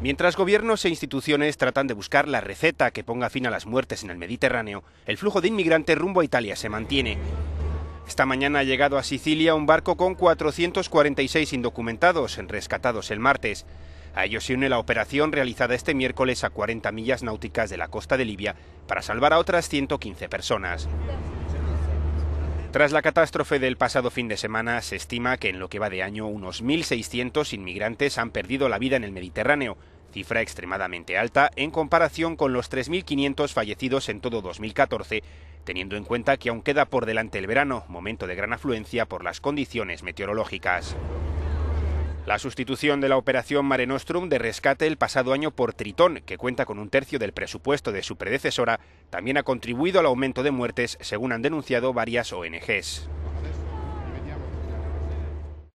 Mientras gobiernos e instituciones tratan de buscar la receta que ponga fin a las muertes en el Mediterráneo, el flujo de inmigrantes rumbo a Italia se mantiene. Esta mañana ha llegado a Sicilia un barco con 446 indocumentados, rescatados el martes. A ello se une la operación realizada este miércoles a 40 millas náuticas de la costa de Libia para salvar a otras 115 personas. Tras la catástrofe del pasado fin de semana, se estima que en lo que va de año unos 1.600 inmigrantes han perdido la vida en el Mediterráneo, cifra extremadamente alta en comparación con los 3.500 fallecidos en todo 2014, teniendo en cuenta que aún queda por delante el verano, momento de gran afluencia por las condiciones meteorológicas. La sustitución de la operación Mare Nostrum de rescate el pasado año por Tritón, que cuenta con un tercio del presupuesto de su predecesora, también ha contribuido al aumento de muertes, según han denunciado varias ONGs.